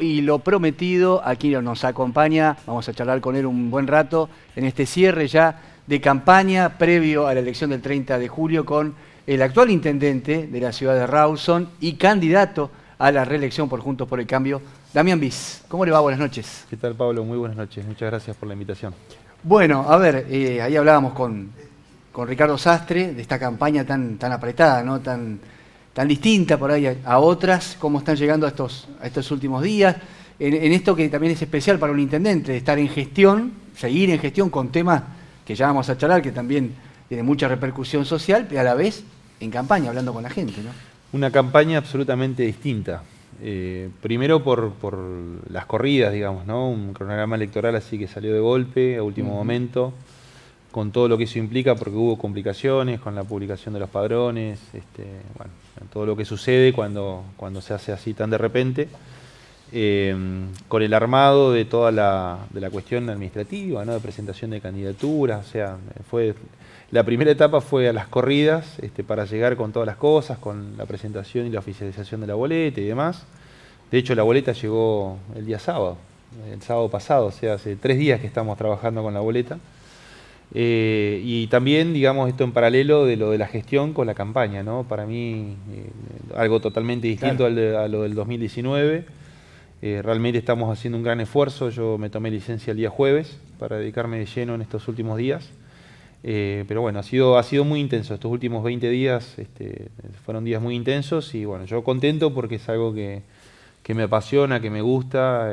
Y lo prometido, aquí nos acompaña, vamos a charlar con él un buen rato en este cierre ya de campaña previo a la elección del 30 de julio con el actual intendente de la ciudad de Rawson y candidato a la reelección por Juntos por el Cambio, Damián Bis. ¿Cómo le va? Buenas noches. ¿Qué tal, Pablo? Muy buenas noches. Muchas gracias por la invitación. Bueno, a ver, eh, ahí hablábamos con, con Ricardo Sastre de esta campaña tan, tan apretada, ¿no? Tan, tan distinta por ahí a, otras, cómo están llegando a estos, últimos días, en, esto que también es especial para un intendente, estar en gestión, seguir en gestión con temas que ya vamos a charlar, que también tiene mucha repercusión social, pero a la vez en campaña, hablando con la gente. Una campaña absolutamente distinta. Eh, primero por, las corridas, digamos, ¿no? Un cronograma electoral así que salió de golpe, a último momento, con todo lo que eso implica, porque hubo complicaciones con la publicación de los padrones, este, bueno, todo lo que sucede cuando, se hace así tan de repente, eh, con el armado de toda la, cuestión administrativa, de presentación de candidaturas, o sea, fue, la primera etapa fue a las corridas este, para llegar con todas las cosas, con la presentación y la oficialización de la boleta y demás. De hecho, la boleta llegó el día sábado, el sábado pasado, o sea, hace tres días que estamos trabajando con la boleta. Eh, y también, digamos, esto en paralelo de lo de la gestión con la campaña, ¿no? Para mí, eh, algo totalmente distinto a lo del 2019. Eh, realmente estamos haciendo un gran esfuerzo. Yo me tomé licencia el día jueves para dedicarme de lleno en estos últimos días. pero bueno, ha sido, ha sido muy intenso. Estos últimos 20 días este, fueron días muy intensos y bueno, yo contento porque es algo que, que me apasiona, que me gusta.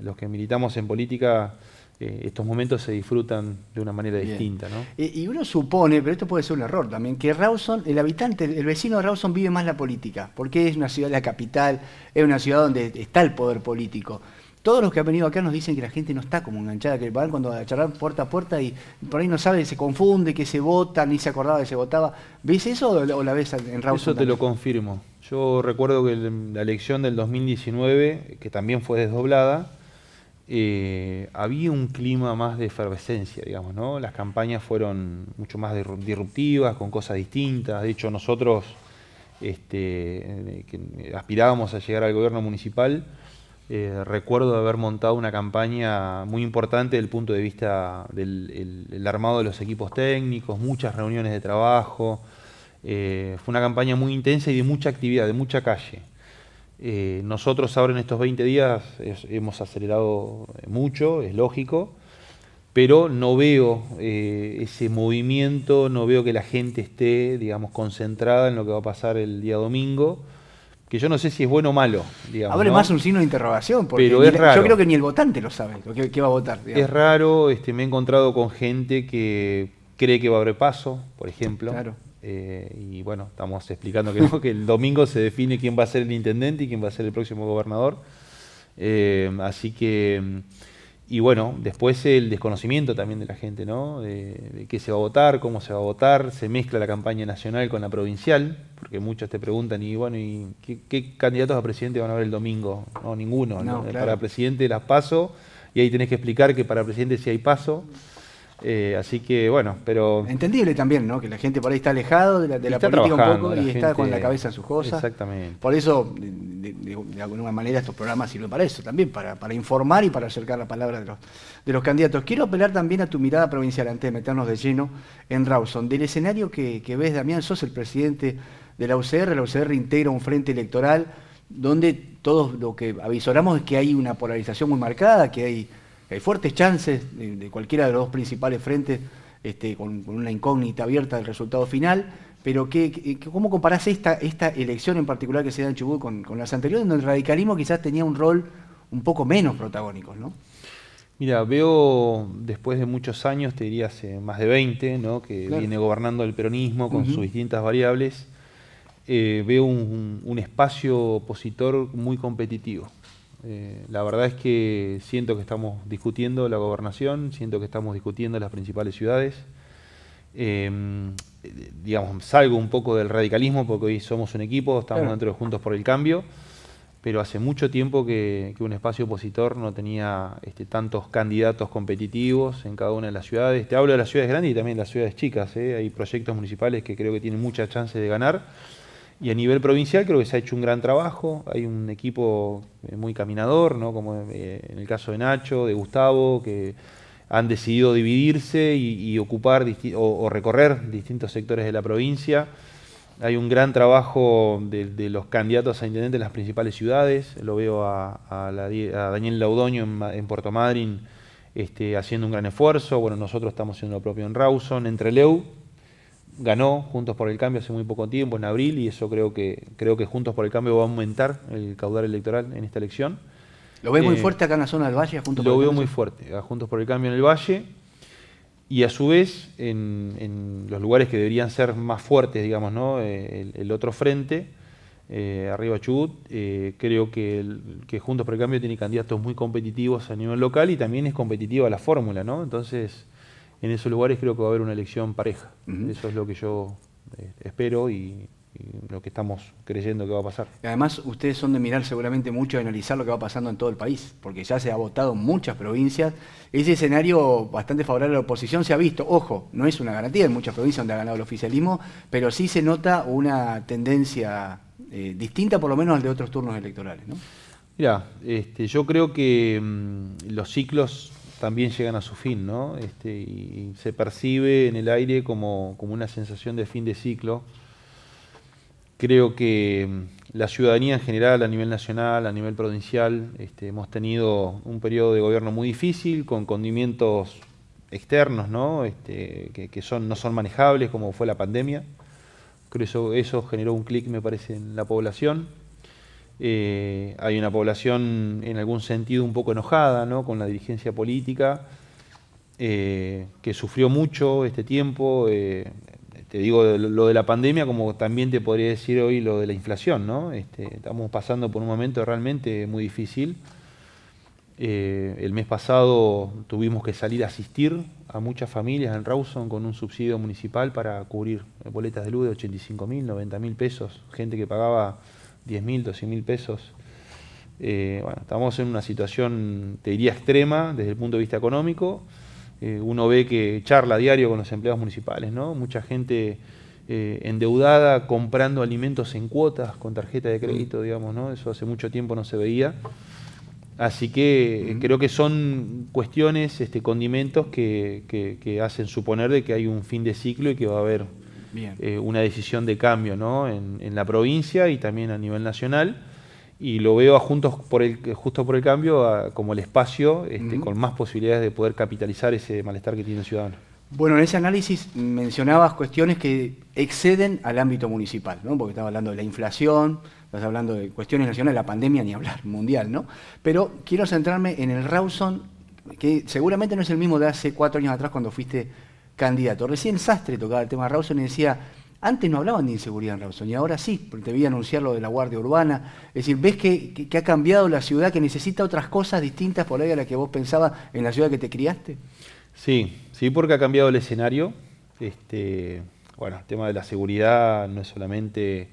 los que militamos en política estos momentos se disfrutan de una manera distinta. ¿no? Y, uno supone, pero esto puede ser un error también, que Rawson, el habitante, el vecino de Rawson vive más la política, porque es una ciudad, la capital, es una ciudad donde está el poder político. Todos los que han venido acá nos dicen que la gente no está como enganchada, que van cuando charlan puerta a puerta y por ahí no sabe, se confunde, que se vota, ni se acordaba que se votaba. ¿Ves eso o la ves en Rawson? Eso te lo confirmo. Yo recuerdo que la elección del 2019, que también fue desdoblada, eh, había un clima más de efervescencia, digamos, ¿no? Las campañas fueron mucho más disruptivas, con cosas distintas. De hecho, nosotros este, eh, que aspirábamos a llegar al gobierno municipal, eh, recuerdo haber montado una campaña muy importante desde el punto de vista del armado de los equipos técnicos, muchas reuniones de trabajo. fue una campaña muy intensa y de mucha actividad, de mucha calle. Eh, nosotros ahora en estos 20 días hemos acelerado mucho, es lógico, pero no veo eh, ese movimiento, no veo que la gente esté, digamos, concentrada en lo que va a pasar el día domingo, que yo no sé si es bueno o malo, digamos. Abre más un signo de interrogación, porque yo creo que ni el votante lo sabe, que, va a votar. Es raro, este, me he encontrado con gente que cree que va a haber paso, por ejemplo. Claro eh, y bueno, estamos explicando que, no, que el domingo se define quién va a ser el intendente y quién va a ser el próximo gobernador. Eh, así que, y bueno, después el desconocimiento también de la gente, ¿no? De, qué se va a votar, cómo se va a votar, se mezcla la campaña nacional con la provincial, porque muchos te preguntan, y bueno, ¿y qué, candidatos a presidente van a haber el domingo? No, ninguno, no, eh, Para presidente las paso, y ahí tenés que explicar que para presidente sí hay paso. Eh, así que bueno, pero. Entendible también, ¿no? Que la gente por ahí está alejado de la, política un poco y está con la cabeza en sus cosas. Exactamente. Por eso, de, alguna manera, estos programas sirven para eso también, para, informar y para acercar la palabra de los, candidatos. Quiero apelar también a tu mirada provincial antes de meternos de lleno en Rawson. Del escenario que, que ves, Damián, sos el presidente de la UCR, la UCR integra un frente electoral donde todos lo que avisoramos es que hay una polarización muy marcada, que hay hay fuertes chances de, cualquiera de los dos principales frentes este, con, una incógnita abierta del resultado final. Pero ¿qué, qué, cómo comparás esta, esta elección en particular que se da en Chubut con, las anteriores, donde el radicalismo quizás tenía un rol un poco menos protagónico? ¿no? Mira, veo después de muchos años, te diría hace más de 20, ¿no? que viene gobernando el peronismo con sus distintas variables, eh, veo un, espacio opositor muy competitivo. Eh, la verdad es que siento que estamos discutiendo la gobernación, siento que estamos discutiendo las principales ciudades. Eh, digamos, salgo un poco del radicalismo porque hoy somos un equipo, estamos dentro de Juntos por el Cambio, pero hace mucho tiempo que, un espacio opositor no tenía este, tantos candidatos competitivos en cada una de las ciudades. Te hablo de las ciudades grandes y también de las ciudades chicas, ¿eh? hay proyectos municipales que creo que tienen muchas chances de ganar y a nivel provincial creo que se ha hecho un gran trabajo, hay un equipo eh, muy caminador, ¿no? como eh, en el caso de Nacho, de Gustavo, que han decidido dividirse y, ocupar o, recorrer distintos sectores de la provincia. Hay un gran trabajo de, los candidatos a intendente en las principales ciudades. Lo veo a, Daniel Laudoño en, Puerto Madryn este, haciendo un gran esfuerzo. Bueno, nosotros estamos haciendo lo propio en Rawson, entre Leu ganó Juntos por el Cambio hace muy poco tiempo, en abril, y eso creo que, creo que Juntos por el Cambio va a aumentar el caudal electoral en esta elección. ¿Lo ve muy eh, fuerte acá en la zona del Valle? lo veo muy fuerte, a Juntos por el Cambio en el Valle, y a su vez en, los lugares que deberían ser más fuertes, digamos, ¿no? Eh, el, otro frente. Eh, arriba Chubut, creo que, que Juntos por el Cambio tiene candidatos muy competitivos a nivel local y también es competitiva la fórmula, ¿no? Entonces, en esos lugares creo que va a haber una elección pareja. Eso es lo que yo eh, espero y, lo que estamos creyendo que va a pasar. Además, ustedes son de mirar seguramente mucho y analizar lo que va pasando en todo el país, porque ya se ha votado en muchas provincias. Ese escenario bastante favorable a la oposición se ha visto. Ojo, no es una garantía en muchas provincias donde ha ganado el oficialismo, pero sí se nota una tendencia eh, distinta, por lo menos, al de otros turnos electorales. ¿no? Mira, este, yo creo que mm, los ciclos también llegan a su fin, ¿no? Este, y se percibe en el aire como, una sensación de fin de ciclo. Creo que mm, la ciudadanía en general, a nivel nacional, a nivel provincial, este, hemos tenido un periodo de gobierno muy difícil, con condimientos externos, ¿no? Este, que, son, no son manejables, como fue la pandemia. Creo eso, eso generó un clic, me parece, en la población. Eh, hay una población en algún sentido un poco enojada con la dirigencia política, eh, que sufrió mucho este tiempo. Eh, te digo lo de la pandemia, como también te podría decir hoy lo de la inflación. ¿no? Este, estamos pasando por un momento realmente muy difícil. el mes pasado tuvimos que salir a asistir a muchas familias en Rawson con un subsidio municipal para cubrir boletas de luz de 85 mil, 90 mil pesos, gente que pagaba 10 mil, mil pesos. Eh, bueno, estamos en una situación, te diría, extrema desde el punto de vista económico. Eh, uno ve que charla diario con los empleados municipales, ¿no? Mucha gente eh, endeudada comprando alimentos en cuotas con tarjeta de crédito, digamos, ¿no? Eso hace mucho tiempo no se veía. Así que creo que son cuestiones, este, condimentos que, que, hacen suponer de que hay un fin de ciclo y que va a haber eh, una decisión de cambio en, la provincia y también a nivel nacional. Y lo veo Juntos por el, justo por el cambio como el espacio este, con más posibilidades de poder capitalizar ese malestar que tiene el ciudadano. Bueno, en ese análisis mencionabas cuestiones que exceden al ámbito municipal, porque estaba hablando de la inflación, estás hablando de cuestiones nacionales, la pandemia, ni hablar, mundial, ¿no? Pero quiero centrarme en el Rawson, que seguramente no es el mismo de hace cuatro años atrás cuando fuiste candidato. Recién Sastre tocaba el tema de Rawson y decía, antes no hablaban de inseguridad en Rawson y ahora sí, porque te vi anunciar lo de la Guardia Urbana. Es decir, ves que, ha cambiado la ciudad, que necesita otras cosas distintas por ahí a las que vos pensabas en la ciudad que te criaste. Sí, sí, porque ha cambiado el escenario. Este, bueno, el tema de la seguridad no es solamente...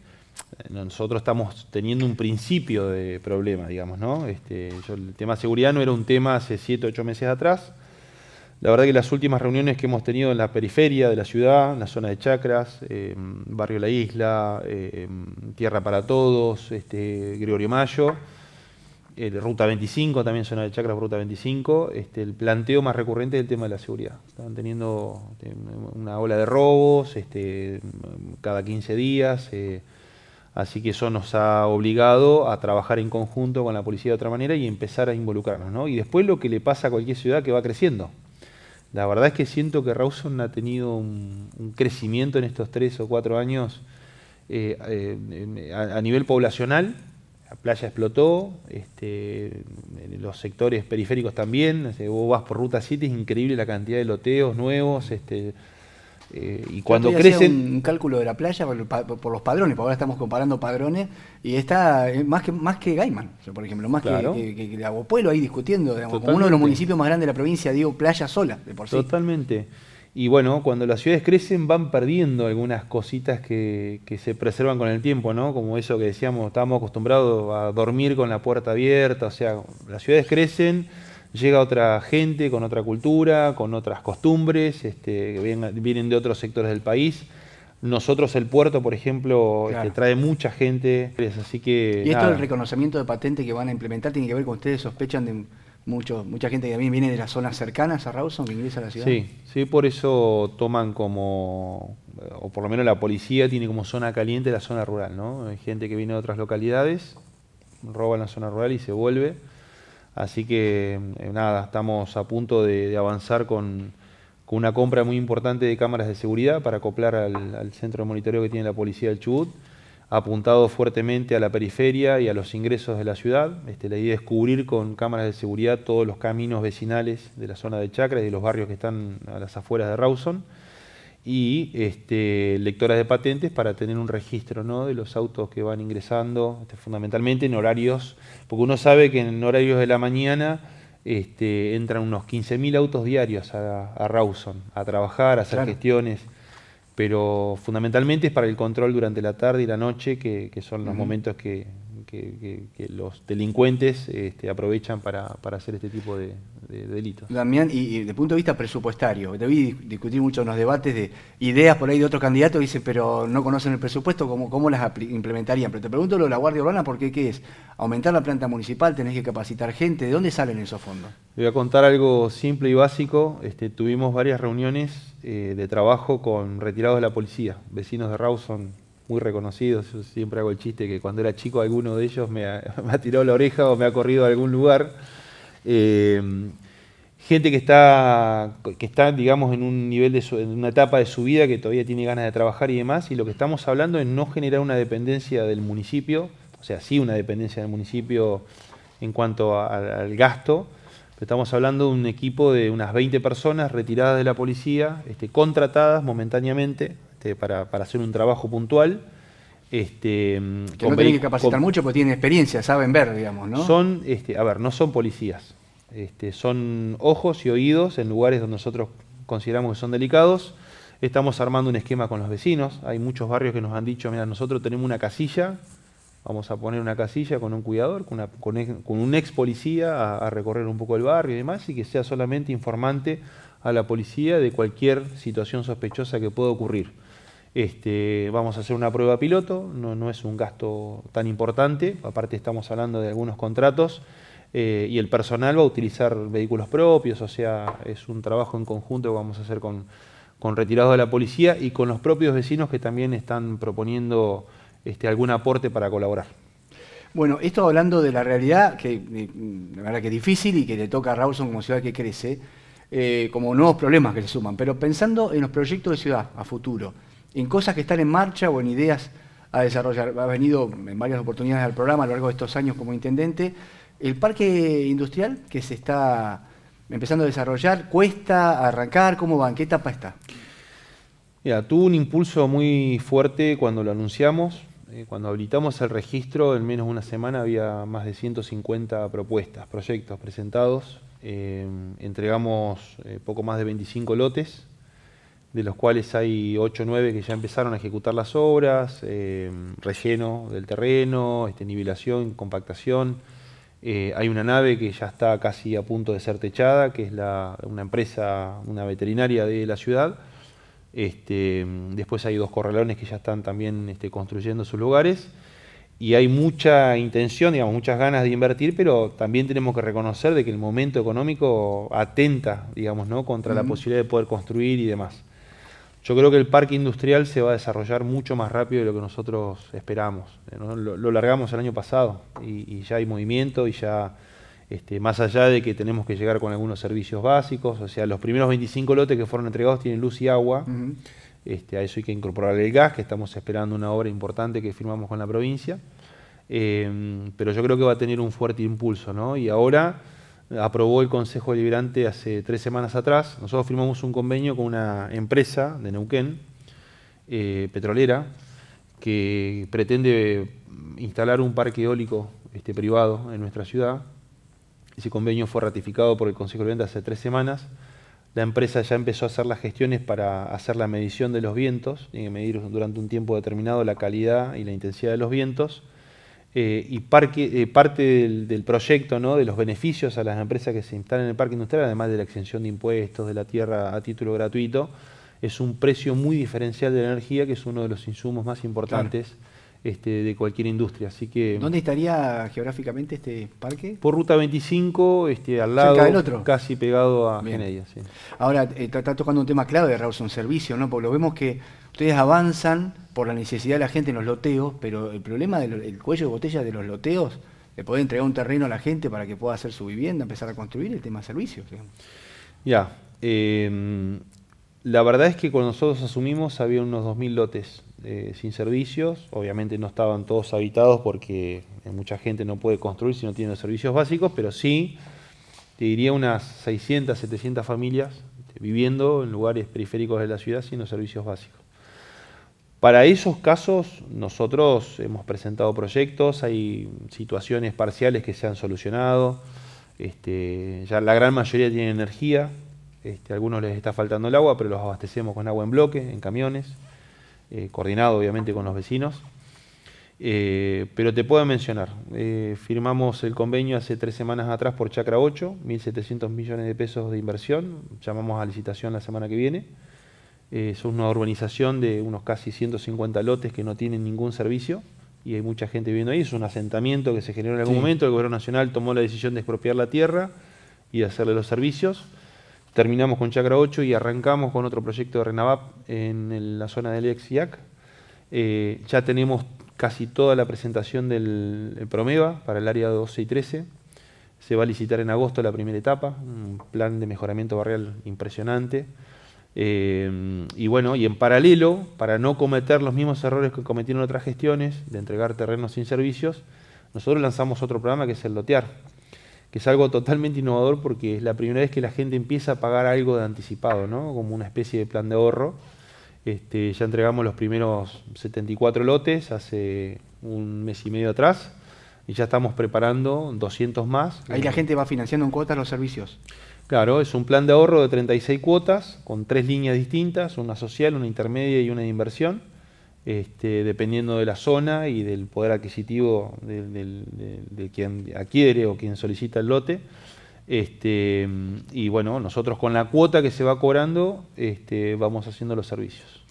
Eh, nosotros estamos teniendo un principio de problema, digamos, ¿no? Este, el tema de seguridad no era un tema hace 7, 8 meses atrás la verdad que las últimas reuniones que hemos tenido en la periferia de la ciudad, en la zona de Chacras, eh, Barrio La Isla, eh, Tierra para Todos, este, Gregorio Mayo, eh, Ruta 25, también zona de Chacras, Ruta 25, este, el planteo más recurrente es el tema de la seguridad. Estaban teniendo este, una ola de robos cada 15 días, así que eso nos ha obligado a trabajar en conjunto con la policía de otra manera y empezar a involucrarnos. ¿no? Y después lo que le pasa a cualquier ciudad que va creciendo. La verdad es que siento que Rawson ha tenido un, crecimiento en estos tres o cuatro años eh, a, nivel poblacional. La playa explotó, este, los sectores periféricos también. Vos vas por Ruta 7, es increíble la cantidad de loteos nuevos, este, eh, y cuando crecen. un cálculo de la playa por, los padrones, porque ahora estamos comparando padrones, y está eh, más que, más que Gaiman, por ejemplo, más que, eh, que, ahí discutiendo, como uno de los municipios más grandes de la provincia, digo, playa sola, de por sí. Totalmente. Y bueno, cuando las ciudades crecen van perdiendo algunas cositas que, que, se preservan con el tiempo, ¿no? Como eso que decíamos, estábamos acostumbrados a dormir con la puerta abierta, o sea, las ciudades crecen llega otra gente con otra cultura, con otras costumbres, este, que vienen, de otros sectores del país. Nosotros el puerto, por ejemplo, este, trae mucha gente, así que... Y esto del reconocimiento de patente que van a implementar tiene que ver con ustedes sospechan de mucho, mucha gente que también viene de las zonas cercanas a Rawson, que ingresa a la ciudad. Sí, sí, por eso toman como, o por lo menos la policía tiene como zona caliente la zona rural, ¿no? Hay gente que viene de otras localidades, roba en la zona rural y se vuelve. Así que eh, nada, estamos a punto de, avanzar con, una compra muy importante de cámaras de seguridad para acoplar al, centro de monitoreo que tiene la policía del Chubut, apuntado fuertemente a la periferia y a los ingresos de la ciudad. Este, la idea es cubrir con cámaras de seguridad todos los caminos vecinales de la zona de Chacres, y de los barrios que están a las afueras de Rawson y este, lectoras de patentes para tener un registro ¿no? de los autos que van ingresando, este, fundamentalmente en horarios, porque uno sabe que en horarios de la mañana este, entran unos 15.000 autos diarios a, Rawson, a trabajar, a hacer gestiones, pero fundamentalmente es para el control durante la tarde y la noche, que, son los momentos que que, los delincuentes este, aprovechan para, hacer este tipo de, delitos. Damián, y, de punto de vista presupuestario, debí discutir mucho en los debates de ideas por ahí de otros candidatos, dice, pero no conocen el presupuesto, ¿cómo, cómo las implementarían? Pero te pregunto lo de la Guardia Urbana, porque ¿qué es? ¿Aumentar la planta municipal? ¿Tenés que capacitar gente? ¿De dónde salen esos fondos? voy a contar algo simple y básico. Este, tuvimos varias reuniones eh, de trabajo con retirados de la policía, vecinos de Rawson, muy reconocidos. Yo siempre hago el chiste que cuando era chico alguno de ellos me ha, tirado la oreja o me ha corrido a algún lugar. Eh, gente que está, que está, digamos, en un nivel de una etapa de su vida que todavía tiene ganas de trabajar y demás, y lo que estamos hablando es no generar una dependencia del municipio, o sea, sí una dependencia del municipio en cuanto al gasto, pero estamos hablando de un equipo de unas 20 personas retiradas de la policía, este, contratadas momentáneamente, este, para, hacer un trabajo puntual. Este, que no tienen que capacitar mucho porque tienen experiencia, saben ver, digamos, ¿no? Son, este, a ver, no son policías. Este, son ojos y oídos en lugares donde nosotros consideramos que son delicados. Estamos armando un esquema con los vecinos. Hay muchos barrios que nos han dicho, mira, nosotros tenemos una casilla, vamos a poner una casilla con un cuidador, con, un ex policía a, recorrer un poco el barrio y demás, y que sea solamente informante a la policía de cualquier situación sospechosa que pueda ocurrir. Este, vamos a hacer una prueba piloto, no, es un gasto tan importante, aparte estamos hablando de algunos contratos eh, y el personal va a utilizar vehículos propios, o sea, es un trabajo en conjunto que vamos a hacer con, con retirados de la policía y con los propios vecinos que también están proponiendo este, algún aporte para colaborar. Bueno, esto hablando de la realidad, que eh, la verdad que es difícil y que le toca a Rawson como ciudad que crece, eh, como nuevos problemas que se suman, pero pensando en los proyectos de ciudad a futuro, en cosas que están en marcha o en ideas a desarrollar. Ha venido en varias oportunidades al programa a lo largo de estos años como intendente. El parque industrial que se está empezando a desarrollar, ¿cuesta arrancar? ¿Cómo van? ¿Qué etapa está? Ya, tuvo un impulso muy fuerte cuando lo anunciamos. Eh, cuando habilitamos el registro, en menos de una semana había más de 150 propuestas, proyectos presentados. Eh, entregamos eh, poco más de 25 lotes de los cuales hay 8 o 9 que ya empezaron a ejecutar las obras, eh, relleno del terreno, este, nivelación, compactación. Eh, hay una nave que ya está casi a punto de ser techada, que es la, una empresa, una veterinaria de la ciudad. Este, después hay dos corralones que ya están también este, construyendo sus lugares. Y hay mucha intención, digamos, muchas ganas de invertir, pero también tenemos que reconocer de que el momento económico atenta, digamos, ¿no? contra la posibilidad de poder construir y demás. Yo creo que el parque industrial se va a desarrollar mucho más rápido de lo que nosotros esperamos. Lo, largamos el año pasado y, ya hay movimiento y ya, este, más allá de que tenemos que llegar con algunos servicios básicos, o sea, los primeros 25 lotes que fueron entregados tienen luz y agua. Este, a eso hay que incorporar el gas, que estamos esperando una obra importante que firmamos con la provincia. Em, pero yo creo que va a tener un fuerte impulso, ¿no? Y ahora aprobó el Consejo Deliberante hace tres semanas atrás. Nosotros firmamos un convenio con una empresa de Neuquén, eh, petrolera, que pretende mm, instalar un parque eólico este, privado en nuestra ciudad. Ese convenio fue ratificado por el Consejo Deliberante hace tres semanas. La empresa ya empezó a hacer las gestiones para hacer la medición de los vientos, tiene que medir durante un tiempo determinado la calidad y la intensidad de los vientos eh, y eh, parte del, proyecto ¿no? de los beneficios a las empresas que se instalan en el parque industrial, además de la exención de impuestos, de la tierra a título gratuito, es un precio muy diferencial de la energía, que es uno de los insumos más importantes. Este, de cualquier industria. Así que, ¿Dónde estaría geográficamente este parque? Por ruta 25, este, al lado, casi pegado a Genedia. Ahora, eh, está, tocando un tema clave, Raúl, un servicio, ¿no? Porque lo vemos que ustedes avanzan por la necesidad de la gente en los loteos, pero el problema del cuello de botella de los loteos, le puede entregar un terreno a la gente para que pueda hacer su vivienda, empezar a construir el tema de servicios. Ya, em, la verdad es que cuando nosotros asumimos había unos 2.000 lotes eh, sin servicios, obviamente no estaban todos habitados porque eh, mucha gente no puede construir si no tiene los servicios básicos, pero sí, te diría unas 600, 700 familias este, viviendo en lugares periféricos de la ciudad sin los servicios básicos. Para esos casos nosotros hemos presentado proyectos, hay situaciones parciales que se han solucionado, este, ya la gran mayoría tiene energía, este, a algunos les está faltando el agua, pero los abastecemos con agua en bloque, en camiones, eh, coordinado obviamente con los vecinos. Eh, pero te puedo mencionar, eh, firmamos el convenio hace tres semanas atrás por Chacra 8, 1.700 millones de pesos de inversión, llamamos a licitación la semana que viene. Eh, es una urbanización de unos casi 150 lotes que no tienen ningún servicio y hay mucha gente viviendo ahí. Es un asentamiento que se generó en algún momento. El gobierno nacional tomó la decisión de expropiar la tierra y de hacerle los servicios. Terminamos con Chacra 8 y arrancamos con otro proyecto de Renavap en la zona del Exiac. Eh, ya tenemos casi toda la presentación del Promeva para el área 12 y 13. Se va a licitar en agosto la primera etapa, un plan de mejoramiento barrial impresionante. Eh, y bueno, y en paralelo, para no cometer los mismos errores que cometieron otras gestiones de entregar terrenos sin servicios, nosotros lanzamos otro programa que es el lotear, que es algo totalmente innovador porque es la primera vez que la gente empieza a pagar algo de anticipado, ¿no? como una especie de plan de ahorro. Este, ya entregamos los primeros 74 lotes hace un mes y medio atrás y ya estamos preparando 200 más. Ahí la gente va financiando en cuotas los servicios. Claro, es un plan de ahorro de 36 cuotas con tres líneas distintas, una social, una intermedia y una de inversión, este, dependiendo de la zona y del poder adquisitivo de, quien adquiere o quien solicita el lote. Este, y bueno, nosotros con la cuota que se va cobrando este, vamos haciendo los servicios.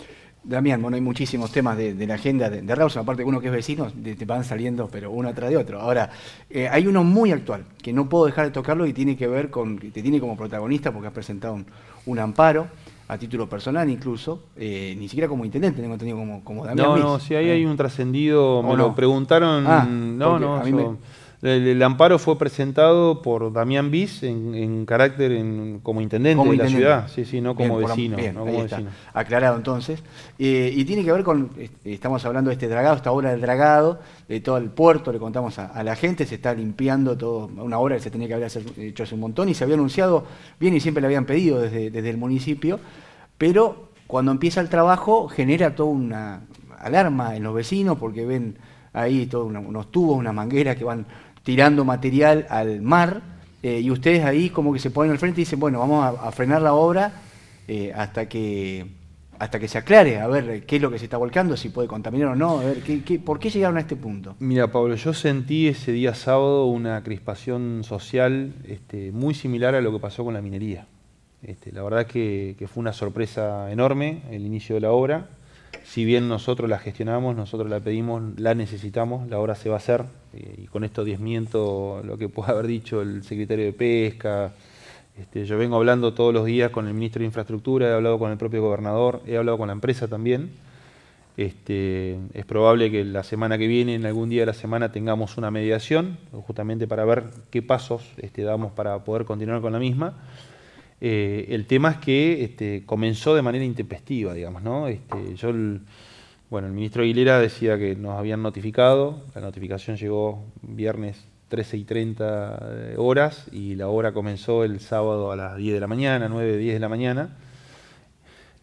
Damián, bueno, hay muchísimos temas de, la agenda de, de Rawson, aparte uno que es vecino, te, van saliendo, pero uno atrás de otro. Ahora, eh, hay uno muy actual, que no puedo dejar de tocarlo y tiene que ver con, te tiene como protagonista porque has presentado un, amparo, a título personal incluso, eh, ni siquiera como intendente tengo entendido como, como Damián No, no, si ahí ¿eh? hay un trascendido, me lo preguntaron, ah, no, no, a mí me... El, amparo fue presentado por Damián Bis en, carácter como intendente de la ciudad, sí, sí, no como vecino. Aclarado entonces. Eh, y tiene que ver con, estamos hablando de este dragado, esta obra del dragado, de todo el puerto, le contamos a, la gente, se está limpiando todo, una obra que se tenía que haber hecho hace un montón y se había anunciado bien y siempre le habían pedido desde, el municipio, pero cuando empieza el trabajo genera toda una alarma en los vecinos porque ven ahí todos unos tubos, una manguera que van tirando material al mar eh, y ustedes ahí como que se ponen al frente y dicen, bueno, vamos a, frenar la obra eh, hasta que hasta que se aclare, a ver eh, qué es lo que se está volcando, si puede contaminar o no, a ver ¿qué, por qué llegaron a este punto. Mira, Pablo, yo sentí ese día sábado una crispación social este, muy similar a lo que pasó con la minería. Este, la verdad que, fue una sorpresa enorme el inicio de la obra. Si bien nosotros la gestionamos, nosotros la pedimos, la necesitamos, la obra se va a hacer, eh, y con esto diezmiento lo que pueda haber dicho el secretario de Pesca. Este, yo vengo hablando todos los días con el ministro de Infraestructura, he hablado con el propio gobernador, he hablado con la empresa también. Este, es probable que la semana que viene, en algún día de la semana, tengamos una mediación, justamente para ver qué pasos este, damos para poder continuar con la misma. Eh, el tema es que comenzó de manera intempestiva, digamos, ¿no? yo bueno, el ministro Aguilera decía que nos habían notificado, la notificación llegó viernes 13 y 30 eh, horas y la obra comenzó el sábado a las 10 de la mañana, 9, 10 de la mañana.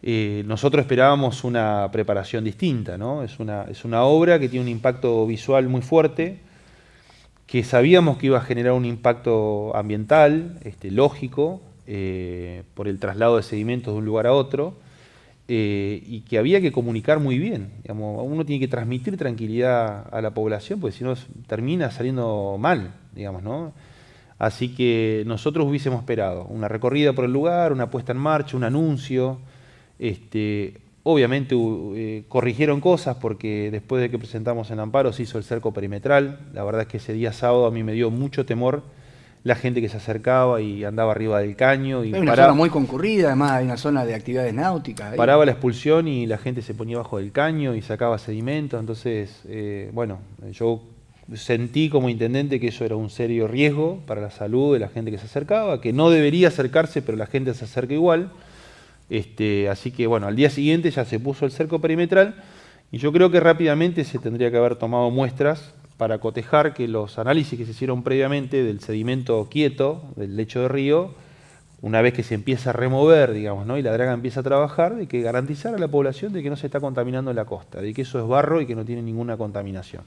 Eh, nosotros esperábamos una preparación distinta, ¿no? Es una, obra que tiene un impacto visual muy fuerte, que sabíamos que iba a generar un impacto ambiental, este, lógico, eh, por el traslado de sedimentos de un lugar a otro eh, y que había que comunicar muy bien. Digamos, uno tiene que transmitir tranquilidad a la población, porque si no termina saliendo mal, digamos, ¿no? Así que nosotros hubiésemos esperado una recorrida por el lugar, una puesta en marcha, un anuncio. Este, obviamente eh, corrigieron cosas porque después de que presentamos el amparo se hizo el cerco perimetral. La verdad es que ese día sábado a mí me dio mucho temor la gente que se acercaba y andaba arriba del caño. Y hay una paraba, zona muy concurrida, además hay una zona de actividades náuticas. Paraba la expulsión y la gente se ponía bajo del caño y sacaba sedimentos. Entonces, eh, bueno, yo sentí como intendente que eso era un serio riesgo para la salud de la gente que se acercaba, que no debería acercarse, pero la gente se acerca igual. Este, así que bueno, al día siguiente ya se puso el cerco perimetral y yo creo que rápidamente se tendría que haber tomado muestras para cotejar que los análisis que se hicieron previamente del sedimento quieto, del lecho de río, una vez que se empieza a remover, digamos, ¿no? y la draga empieza a trabajar, de que garantizar a la población de que no se está contaminando la costa, de que eso es barro y que no tiene ninguna contaminación.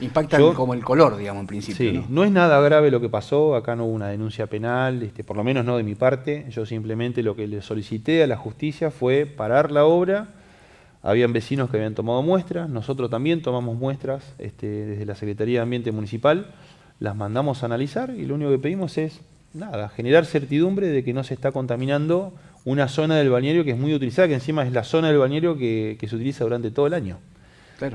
Impacta como el color, digamos, en principio. Sí, ¿no? es nada grave lo que pasó, acá no hubo una denuncia penal, este, por lo menos no de mi parte. Yo simplemente lo que le solicité a la justicia fue parar la obra habían vecinos que habían tomado muestras, nosotros también tomamos muestras este, desde la Secretaría de Ambiente Municipal, las mandamos a analizar y lo único que pedimos es, nada, generar certidumbre de que no se está contaminando una zona del balneario que es muy utilizada, que encima es la zona del balneario que, se utiliza durante todo el año.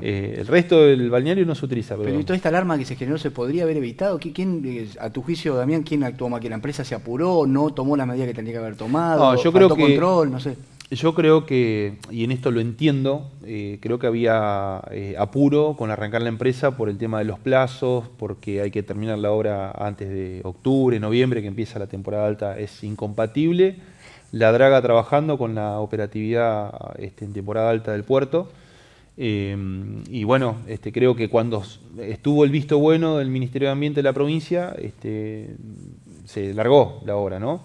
Eh, el resto del balneario no se utiliza. Pero, pero y toda esta alarma que se generó se podría haber evitado. ¿Quién, eh, a tu juicio, Damián, quién actuó más? ¿Que la empresa se apuró? ¿No tomó las medidas que tenía que haber tomado? No, yo creo que, control? No sé yo creo que, y en esto lo entiendo, eh, creo que había eh, apuro con arrancar la empresa por el tema de los plazos, porque hay que terminar la obra antes de octubre, noviembre, que empieza la temporada alta, es incompatible. La draga trabajando con la operatividad este, en temporada alta del puerto. Eh, y bueno, este, creo que cuando estuvo el visto bueno del Ministerio de Ambiente de la provincia, este, se largó la obra, ¿no?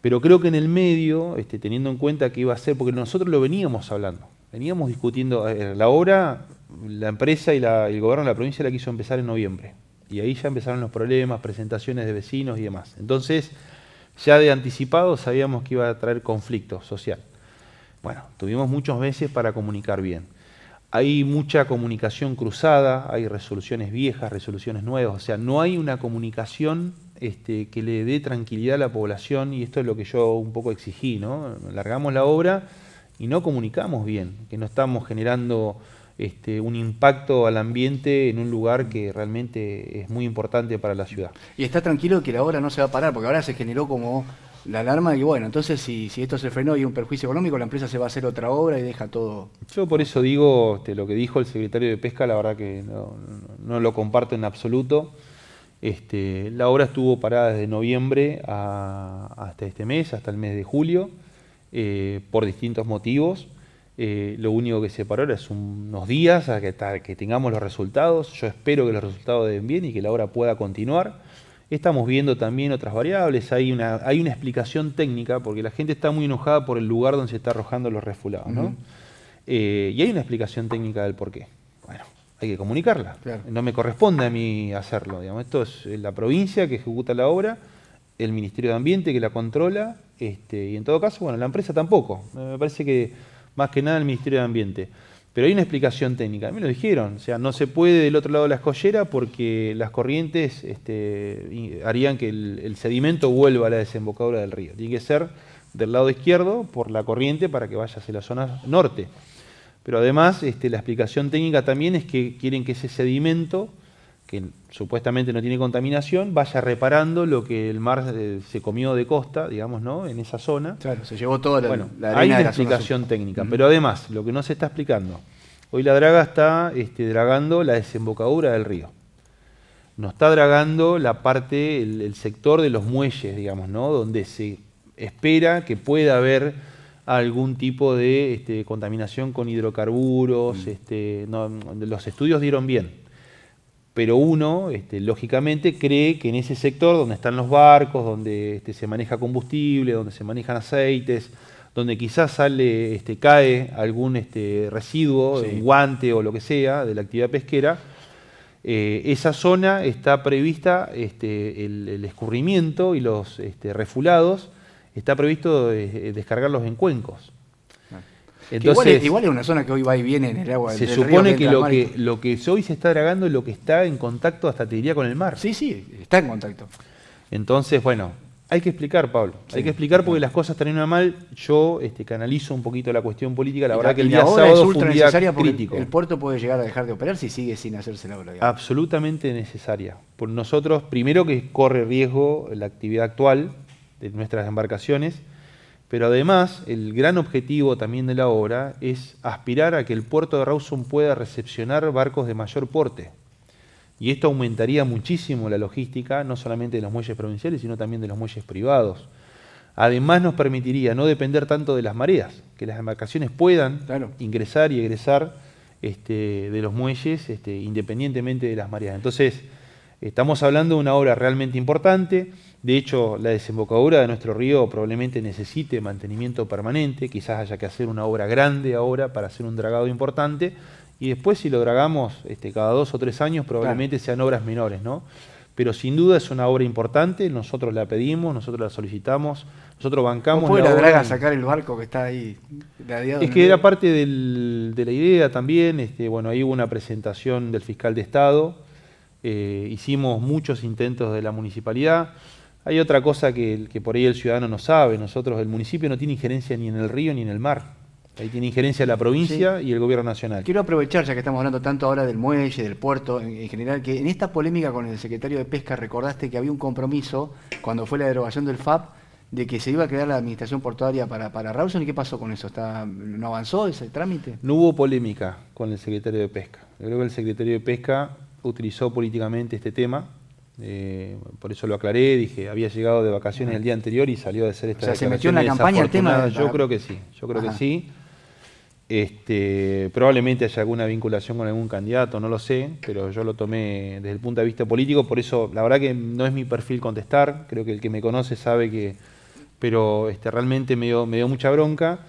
Pero creo que en el medio, este, teniendo en cuenta que iba a ser, porque nosotros lo veníamos hablando, veníamos discutiendo eh, la obra, la empresa y el gobierno de la provincia la quiso empezar en noviembre. Y ahí ya empezaron los problemas, presentaciones de vecinos y demás. Entonces, ya de anticipado sabíamos que iba a traer conflicto social. Bueno, tuvimos muchos meses para comunicar bien. Hay mucha comunicación cruzada, hay resoluciones viejas, resoluciones nuevas, o sea, no hay una comunicación este, que le dé tranquilidad a la población, y esto es lo que yo un poco exigí, ¿no? Largamos la obra y no comunicamos bien, que no estamos generando este, un impacto al ambiente en un lugar que realmente es muy importante para la ciudad. Y está tranquilo que la obra no se va a parar, porque ahora se generó como la alarma y bueno, entonces si, esto se frenó y hay un perjuicio económico, la empresa se va a hacer otra obra y deja todo. Yo por eso digo este, lo que dijo el secretario de Pesca, la verdad que no lo comparto en absoluto. Este, la obra estuvo parada desde noviembre hasta este mes, hasta el mes de julio, eh, por distintos motivos. Eh, lo único que se paró ahora es unos días a que, tengamos los resultados. Yo espero que los resultados den bien y que la obra pueda continuar. Estamos viendo también otras variables. Hay una, explicación técnica, porque la gente está muy enojada por el lugar donde se está arrojando los refulados. ¿no? Eh, y hay una explicación técnica del por qué hay que comunicarla. No me corresponde a mí hacerlo. Digamos. Esto es la provincia que ejecuta la obra, el Ministerio de Ambiente que la controla, este, y en todo caso, bueno, la empresa tampoco. Eh, me parece que más que nada el Ministerio de Ambiente. Pero hay una explicación técnica. A mí lo dijeron. O sea, no se puede del otro lado de la escollera porque las corrientes este, harían que el, sedimento vuelva a la desembocadura del río. Tiene que ser del lado izquierdo por la corriente para que vaya hacia la zona norte. Pero además, este, la explicación técnica también es que quieren que ese sedimento, que supuestamente no tiene contaminación, vaya reparando lo que el mar eh, se comió de costa, digamos, ¿no? En esa zona. Claro, se llevó toda la, bueno, la Hay una explicación técnica, pero además, lo que no se está explicando, hoy la draga está este, dragando la desembocadura del río. No está dragando la parte, el, el sector de los muelles, digamos, ¿no? Donde se espera que pueda haber algún tipo de este, contaminación con hidrocarburos. Mm. Este, los estudios dieron bien. Pero uno, este, lógicamente, cree que en ese sector donde están los barcos, donde se maneja combustible, donde se manejan aceites, donde quizás sale, cae algún residuo, un guante o lo que sea de la actividad pesquera, eh, esa zona está prevista el, escurrimiento y los refulados está previsto eh, descargarlos en cuencos. Ah. Entonces, igual, es una zona que hoy va y viene en el agua. Se supone que, lo que lo que hoy se está dragando es lo que está en contacto, hasta te diría, con el mar. Sí, sí, está en contacto. Entonces, bueno, hay que explicar, Pablo. hay que explicar porque las cosas terminan mal. Yo este, canalizo un poquito la cuestión política. La verdad que el día sábado es ultra fue un crítico. El, puerto puede llegar a dejar de operar si sigue sin hacerse la obra. Absolutamente necesaria. Por nosotros, primero que corre riesgo la actividad actual, de nuestras embarcaciones, pero además el gran objetivo también de la obra es aspirar a que el puerto de Rawson pueda recepcionar barcos de mayor porte. Y esto aumentaría muchísimo la logística, no solamente de los muelles provinciales, sino también de los muelles privados. Además nos permitiría no depender tanto de las mareas, que las embarcaciones puedan ingresar y egresar este, de los muelles este, independientemente de las mareas. Entonces, estamos hablando de una obra realmente importante de hecho, la desembocadura de nuestro río probablemente necesite mantenimiento permanente, quizás haya que hacer una obra grande ahora para hacer un dragado importante, y después si lo dragamos este, cada dos o tres años probablemente sean obras menores, ¿no? Pero sin duda es una obra importante, nosotros la pedimos, nosotros la solicitamos, nosotros bancamos. ¿Cómo la, draga sacar el barco que está ahí? Es que era parte de la idea también, este, bueno, ahí hubo una presentación del fiscal de Estado, eh, hicimos muchos intentos de la municipalidad, hay otra cosa que, por ahí el ciudadano no sabe. Nosotros, el municipio no tiene injerencia ni en el río ni en el mar. Ahí tiene injerencia la provincia y el gobierno nacional. Quiero aprovechar, ya que estamos hablando tanto ahora del muelle, del puerto en, general, que en esta polémica con el secretario de Pesca recordaste que había un compromiso cuando fue la derogación del FAP de que se iba a crear la administración portuaria para, para Rawson. ¿Y qué pasó con eso? ¿No avanzó ese trámite? No hubo polémica con el secretario de Pesca. Yo creo que el secretario de Pesca utilizó políticamente este tema eh, por eso lo aclaré, dije, había llegado de vacaciones el día anterior y salió de hacer esta O sea, se metió en la campaña el tema. Yo creo que sí, yo creo que sí. Este, probablemente haya alguna vinculación con algún candidato, no lo sé, pero yo lo tomé desde el punto de vista político, por eso la verdad que no es mi perfil contestar, creo que el que me conoce sabe que, pero este, realmente me dio mucha bronca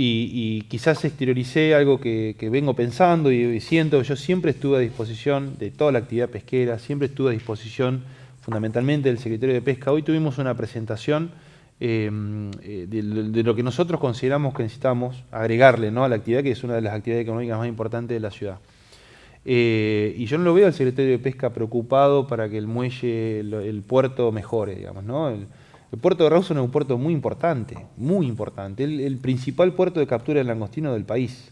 y, quizás exterioricé algo que, vengo pensando y siento. Yo siempre estuve a disposición de toda la actividad pesquera, siempre estuve a disposición fundamentalmente del secretario de Pesca. Hoy tuvimos una presentación em, eh, de, lo que nosotros consideramos que necesitamos agregarle ¿no? a la actividad, que es una de las actividades económicas más importantes de la ciudad. Eh, y yo no lo veo al secretario de Pesca preocupado para que el muelle, el, puerto mejore, digamos, ¿no? El puerto de Rawson es un puerto muy importante, muy importante, el, principal puerto de captura de langostino del país.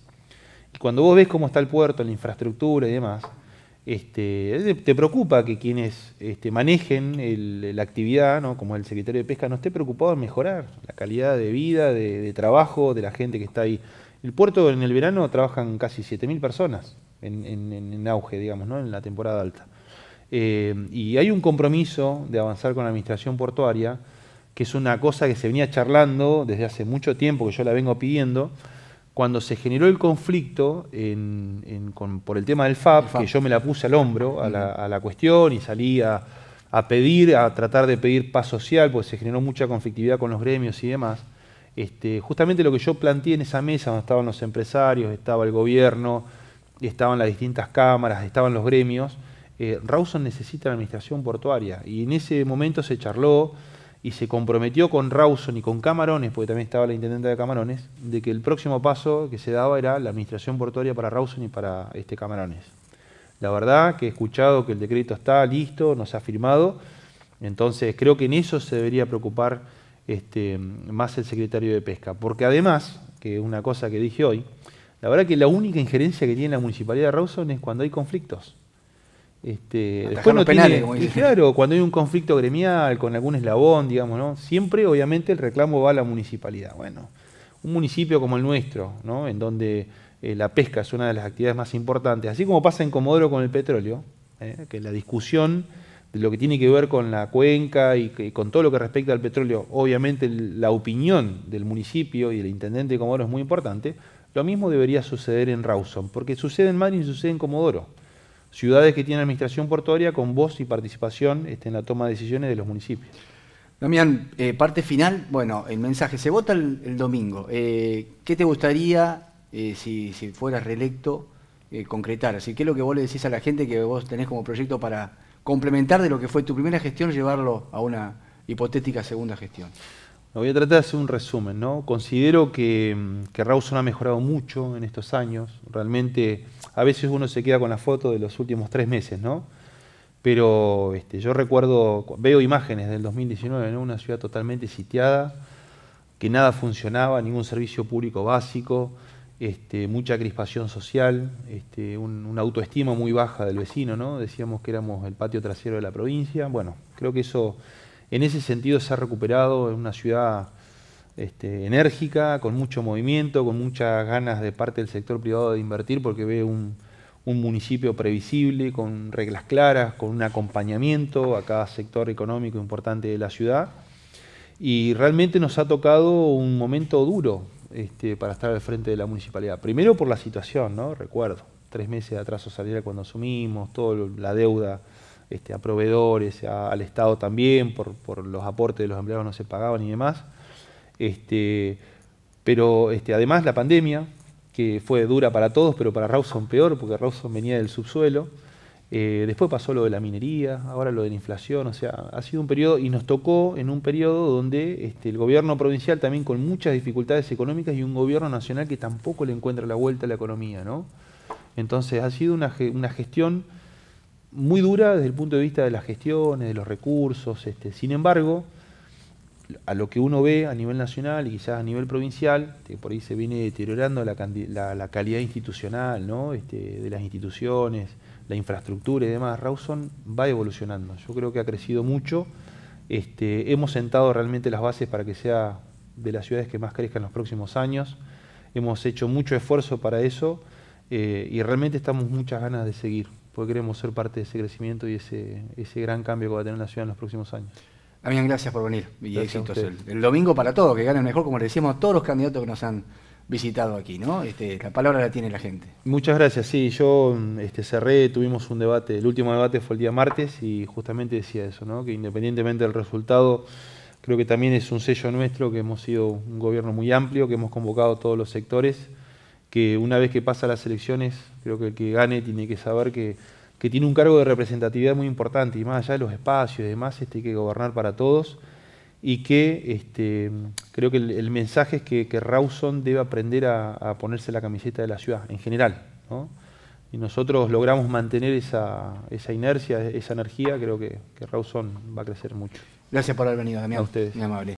Y cuando vos ves cómo está el puerto, la infraestructura y demás, este, te preocupa que quienes este, manejen la actividad, como el secretario de Pesca, no esté preocupado en mejorar la calidad de vida, de, trabajo de la gente que está ahí. El puerto en el verano trabajan casi 7.000 personas en, auge, digamos, en la temporada alta. Eh, y hay un compromiso de avanzar con la administración portuaria que es una cosa que se venía charlando desde hace mucho tiempo, que yo la vengo pidiendo. Cuando se generó el conflicto por el tema del FAP, que yo me la puse al hombro a la, cuestión y salí a, pedir, a tratar de pedir paz social, porque se generó mucha conflictividad con los gremios y demás, este, justamente lo que yo planteé en esa mesa, donde estaban los empresarios, estaba el gobierno, estaban las distintas cámaras, estaban los gremios, eh, Rawson necesita la administración portuaria. Y en ese momento se charló, y se comprometió con Rawson y con Camarones, porque también estaba la intendente de Camarones, de que el próximo paso que se daba era la administración portuaria para Rawson y para este Camarones. La verdad que he escuchado que el decreto está listo, nos ha firmado, entonces creo que en eso se debería preocupar este, más el secretario de Pesca, porque además, que es una cosa que dije hoy, la verdad que la única injerencia que tiene la municipalidad de Rawson es cuando hay conflictos. Este, después claro, cuando hay un conflicto gremial con algún eslabón, digamos, ¿no? Siempre, obviamente, el reclamo va a la municipalidad. Bueno, un municipio como el nuestro, ¿no? En donde eh, la pesca es una de las actividades más importantes, así como pasa en Comodoro con el petróleo, ¿eh? que la discusión de lo que tiene que ver con la cuenca y, con todo lo que respecta al petróleo, obviamente la opinión del municipio y del intendente de Comodoro es muy importante, lo mismo debería suceder en Rawson, porque sucede en Madrid y sucede en Comodoro ciudades que tienen administración portuaria con voz y participación este, en la toma de decisiones de los municipios. Damián, eh, parte final, bueno, el mensaje, se vota el, domingo. Eh, ¿Qué te gustaría, eh, si, fueras reelecto, concretar? Así, ¿Qué es lo que vos le decís a la gente que vos tenés como proyecto para complementar de lo que fue tu primera gestión, llevarlo a una hipotética segunda gestión? voy a tratar de hacer un resumen. ¿no? Considero que, Rawson ha mejorado mucho en estos años. Realmente, a veces uno se queda con la foto de los últimos tres meses, ¿no? Pero este, yo recuerdo, veo imágenes del 2019 una ciudad totalmente sitiada, que nada funcionaba, ningún servicio público básico, este, mucha crispación social, este, un, una autoestima muy baja del vecino, ¿no? Decíamos que éramos el patio trasero de la provincia. Bueno, creo que eso en ese sentido se ha recuperado, en una ciudad este, enérgica, con mucho movimiento, con muchas ganas de parte del sector privado de invertir porque ve un, municipio previsible, con reglas claras, con un acompañamiento a cada sector económico importante de la ciudad. Y realmente nos ha tocado un momento duro este, para estar al frente de la municipalidad. Primero por la situación, ¿no? Recuerdo, tres meses de atraso saliera cuando asumimos, toda la deuda este, a proveedores, al Estado también, por, los aportes de los empleados no se pagaban y demás. Este, pero este, además la pandemia, que fue dura para todos, pero para Rawson peor, porque Rawson venía del subsuelo. Eh, después pasó lo de la minería, ahora lo de la inflación, o sea, ha sido un periodo y nos tocó en un periodo donde este, el gobierno provincial también con muchas dificultades económicas y un gobierno nacional que tampoco le encuentra la vuelta a la economía, ¿no? Entonces ha sido una, una gestión muy dura desde el punto de vista de las gestiones, de los recursos. Este. Sin embargo, a lo que uno ve a nivel nacional y quizás a nivel provincial, que por ahí se viene deteriorando la, calidad institucional este, de las instituciones, la infraestructura y demás, Rawson va evolucionando. Yo creo que ha crecido mucho. Este, hemos sentado realmente las bases para que sea de las ciudades que más crezcan los próximos años. Hemos hecho mucho esfuerzo para eso eh, y realmente estamos muchas ganas de seguir porque queremos ser parte de ese crecimiento y ese, ese gran cambio que va a tener la ciudad en los próximos años. Damián, gracias por venir y éxitos el, domingo para todos, que ganen mejor, como le decíamos a todos los candidatos que nos han visitado aquí, ¿no? Este, la palabra la tiene la gente. Muchas gracias, sí, yo este, cerré, tuvimos un debate, el último debate fue el día martes y justamente decía eso, ¿no? Que independientemente del resultado, creo que también es un sello nuestro que hemos sido un gobierno muy amplio, que hemos convocado a todos los sectores que una vez que pasa las elecciones, creo que el que gane tiene que saber que, tiene un cargo de representatividad muy importante y más allá de los espacios y demás, este, hay que gobernar para todos y que este, creo que el, mensaje es que, Rawson debe aprender a, ponerse la camiseta de la ciudad en general. Y nosotros logramos mantener esa, inercia, esa energía, creo que, que Rawson va a crecer mucho. Gracias por haber venido, Damián. A ustedes. Muy amable.